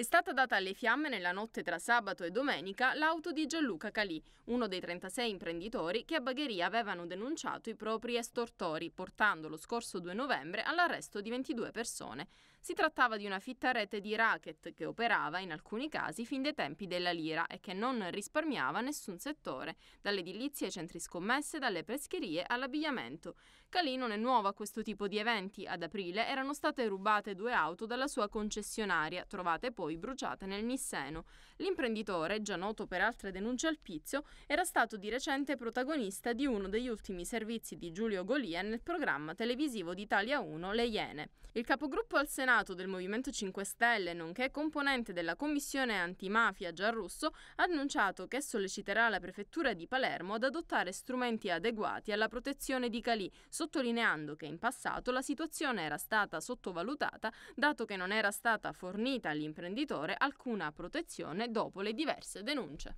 È stata data alle fiamme nella notte tra sabato e domenica l'auto di Gianluca Calì, uno dei 36 imprenditori che a Bagheria avevano denunciato i propri estortori, portando lo scorso 2 novembre all'arresto di 22 persone. Si trattava di una fitta rete di racket che operava in alcuni casi fin dai tempi della lira e che non risparmiava nessun settore, dalle edilizie ai centri scommesse, dalle pescherie all'abbigliamento. Calì non è nuovo a questo tipo di eventi. Ad aprile erano state rubate due auto dalla sua concessionaria, trovate poi poi bruciata nel Nisseno. L'imprenditore, già noto per altre denunce al Pizio, era stato di recente protagonista di uno degli ultimi servizi di Giulio Golia nel programma televisivo di Italia 1 Le Iene. Il capogruppo al Senato del Movimento 5 Stelle, nonché componente della commissione antimafia Giarrusso, ha annunciato che solleciterà la prefettura di Palermo ad adottare strumenti adeguati alla protezione di Calì, sottolineando che in passato la situazione era stata sottovalutata dato che non era stata fornita all'imprenditore dell'editore alcuna protezione dopo le diverse denunce.